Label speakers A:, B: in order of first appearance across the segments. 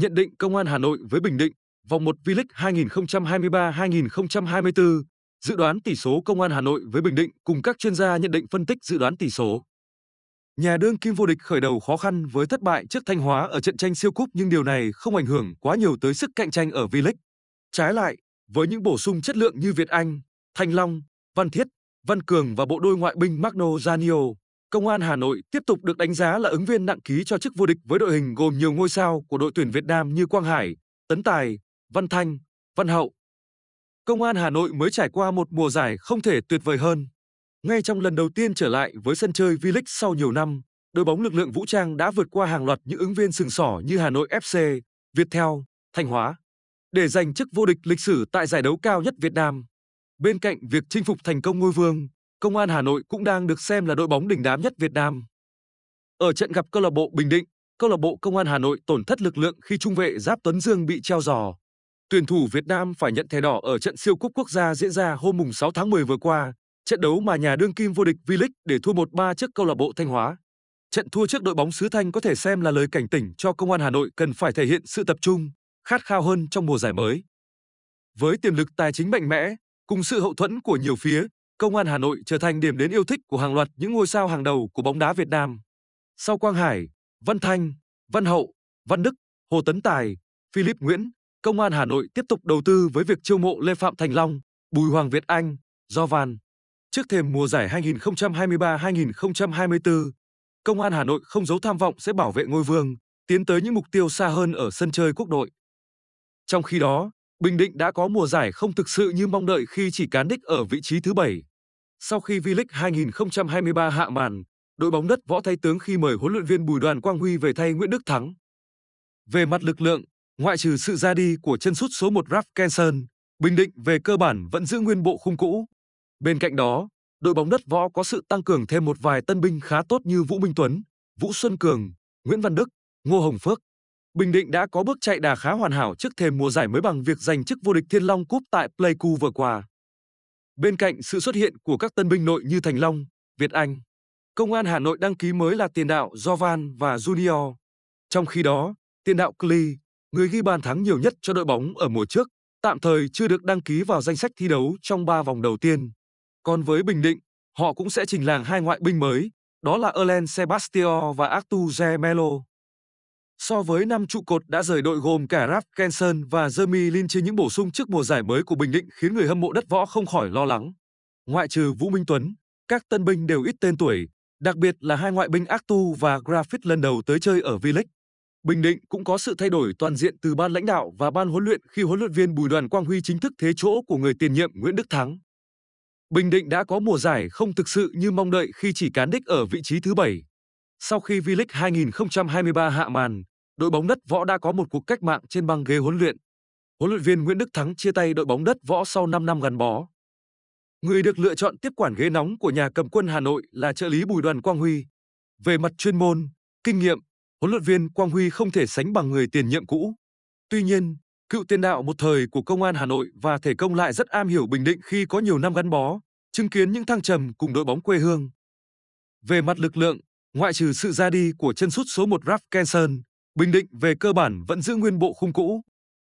A: Nhận định Công an Hà Nội với Bình Định, vòng 1 V-League 2023-2024, dự đoán tỷ số Công an Hà Nội với Bình Định cùng các chuyên gia nhận định phân tích dự đoán tỷ số. Nhà đương kim vô địch khởi đầu khó khăn với thất bại trước Thanh Hóa ở trận tranh siêu cúp nhưng điều này không ảnh hưởng quá nhiều tới sức cạnh tranh ở V-League. Trái lại, với những bổ sung chất lượng như Việt Anh, Thanh Long, Văn Thiết, Văn Cường và bộ đôi ngoại binh Magno Zanio, Công an Hà Nội tiếp tục được đánh giá là ứng viên nặng ký cho chức vô địch với đội hình gồm nhiều ngôi sao của đội tuyển Việt Nam như Quang Hải, Tấn Tài, Văn Thanh, Văn Hậu. Công an Hà Nội mới trải qua một mùa giải không thể tuyệt vời hơn. Ngay trong lần đầu tiên trở lại với sân chơi V-League sau nhiều năm, đội bóng lực lượng vũ trang đã vượt qua hàng loạt những ứng viên sừng sỏ như Hà Nội FC, Viettel, Thanh Hóa để giành chức vô địch lịch sử tại giải đấu cao nhất Việt Nam. Bên cạnh việc chinh phục thành công ngôi vương, Công an Hà Nội cũng đang được xem là đội bóng đỉnh đám nhất Việt Nam. Ở trận gặp câu lạc bộ Bình Định, câu lạc bộ Công an Hà Nội tổn thất lực lượng khi trung vệ Giáp Tuấn Dương bị treo giò. Tuyển thủ Việt Nam phải nhận thẻ đỏ ở trận siêu cúp quốc gia diễn ra hôm mùng 6 tháng 10 vừa qua, trận đấu mà nhà đương kim vô địch V-League để thua 1-3 trước câu lạc bộ Thanh Hóa. Trận thua trước đội bóng xứ Thanh có thể xem là lời cảnh tỉnh cho Công an Hà Nội cần phải thể hiện sự tập trung, khát khao hơn trong mùa giải mới. Với tiềm lực tài chính mạnh mẽ, cùng sự hậu thuẫn của nhiều phía, Công an Hà Nội trở thành điểm đến yêu thích của hàng loạt những ngôi sao hàng đầu của bóng đá Việt Nam. Sau Quang Hải, Văn Thanh, Văn Hậu, Văn Đức, Hồ Tấn Tài, Philip Nguyễn, Công an Hà Nội tiếp tục đầu tư với việc chiêu mộ Lê Phạm Thành Long, Bùi Hoàng Việt Anh, Do Van. Trước thềm mùa giải 2023-2024, Công an Hà Nội không giấu tham vọng sẽ bảo vệ ngôi vương, tiến tới những mục tiêu xa hơn ở sân chơi quốc đội. Trong khi đó, Bình Định đã có mùa giải không thực sự như mong đợi khi chỉ cán đích ở vị trí thứ bảy. Sau khi V-League 2023 hạ màn, đội bóng đất võ thay tướng khi mời huấn luyện viên Bùi Đoàn Quang Huy về thay Nguyễn Đức Thắng. Về mặt lực lượng, ngoại trừ sự ra đi của chân sút số 1 Raf Kenson, Bình Định về cơ bản vẫn giữ nguyên bộ khung cũ. Bên cạnh đó, đội bóng đất võ có sự tăng cường thêm một vài tân binh khá tốt như Vũ Minh Tuấn, Vũ Xuân Cường, Nguyễn Văn Đức, Ngô Hồng Phước. Bình Định đã có bước chạy đà khá hoàn hảo trước thềm mùa giải mới bằng việc giành chức vô địch Thiên Long Cup tại Pleiku vừa qua. Bên cạnh sự xuất hiện của các tân binh nội như Thành Long, Việt Anh, Công an Hà Nội đăng ký mới là tiền đạo Jovan và Junior. Trong khi đó, tiền đạo Kli, người ghi bàn thắng nhiều nhất cho đội bóng ở mùa trước, tạm thời chưa được đăng ký vào danh sách thi đấu trong 3 vòng đầu tiên. Còn với Bình Định, họ cũng sẽ trình làng hai ngoại binh mới, đó là Erlen Sebastio và Artur Gemelo. So với năm trụ cột đã rời đội gồm cả Ralph Kenson và Jeremy Lin trên những bổ sung trước mùa giải mới của Bình Định khiến người hâm mộ đất võ không khỏi lo lắng. Ngoại trừ Vũ Minh Tuấn, các tân binh đều ít tên tuổi, đặc biệt là hai ngoại binh Actu và Graffit lần đầu tới chơi ở V-League. Bình Định cũng có sự thay đổi toàn diện từ ban lãnh đạo và ban huấn luyện khi huấn luyện viên Bùi Đoàn Quang Huy chính thức thế chỗ của người tiền nhiệm Nguyễn Đức Thắng. Bình Định đã có mùa giải không thực sự như mong đợi khi chỉ cán đích ở vị trí thứ bảy Sau khi V-League 2023 hạ màn, đội bóng đất võ đã có một cuộc cách mạng trên băng ghế huấn luyện. Huấn luyện viên Nguyễn Đức Thắng chia tay đội bóng đất võ sau 5 năm gắn bó. Người được lựa chọn tiếp quản ghế nóng của nhà cầm quân Hà Nội là trợ lý Bùi Đoàn Quang Huy. Về mặt chuyên môn, kinh nghiệm, huấn luyện viên Quang Huy không thể sánh bằng người tiền nhiệm cũ. Tuy nhiên, cựu tiền đạo một thời của Công an Hà Nội và thể công lại rất am hiểu Bình Định khi có nhiều năm gắn bó, chứng kiến những thăng trầm cùng đội bóng quê hương. Về mặt lực lượng, ngoại trừ sự ra đi của chân sút số 1 Ralph Kenson, Bình Định về cơ bản vẫn giữ nguyên bộ khung cũ.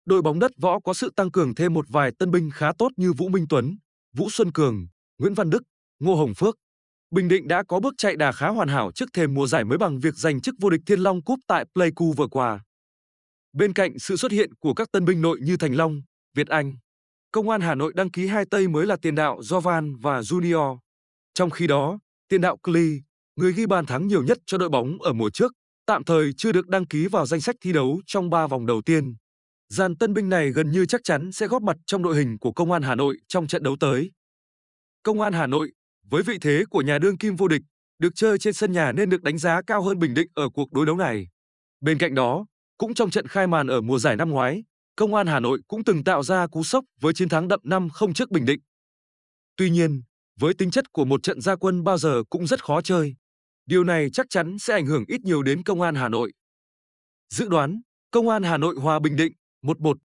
A: Đội bóng đất võ có sự tăng cường thêm một vài tân binh khá tốt như Vũ Minh Tuấn, Vũ Xuân Cường, Nguyễn Văn Đức, Ngô Hồng Phước. Bình Định đã có bước chạy đà khá hoàn hảo trước thềm mùa giải mới bằng việc giành chức vô địch Thiên Long Cup tại Pleiku vừa qua. Bên cạnh sự xuất hiện của các tân binh nội như Thành Long, Việt Anh, Công an Hà Nội đăng ký hai tây mới là tiền đạo Jovan và Junior. Trong khi đó, tiền đạo Kli, người ghi bàn thắng nhiều nhất cho đội bóng ở mùa trước, tạm thời chưa được đăng ký vào danh sách thi đấu trong 3 vòng đầu tiên. Dàn tân binh này gần như chắc chắn sẽ góp mặt trong đội hình của Công an Hà Nội trong trận đấu tới. Công an Hà Nội, với vị thế của nhà đương kim vô địch, được chơi trên sân nhà nên được đánh giá cao hơn Bình Định ở cuộc đối đấu này. Bên cạnh đó, cũng trong trận khai màn ở mùa giải năm ngoái, Công an Hà Nội cũng từng tạo ra cú sốc với chiến thắng đậm 5-0 trước Bình Định. Tuy nhiên, với tính chất của một trận gia quân bao giờ cũng rất khó chơi, Điều này chắc chắn sẽ ảnh hưởng ít nhiều đến Công an Hà Nội. Dự đoán, Công an Hà Nội Hòa Bình Định 11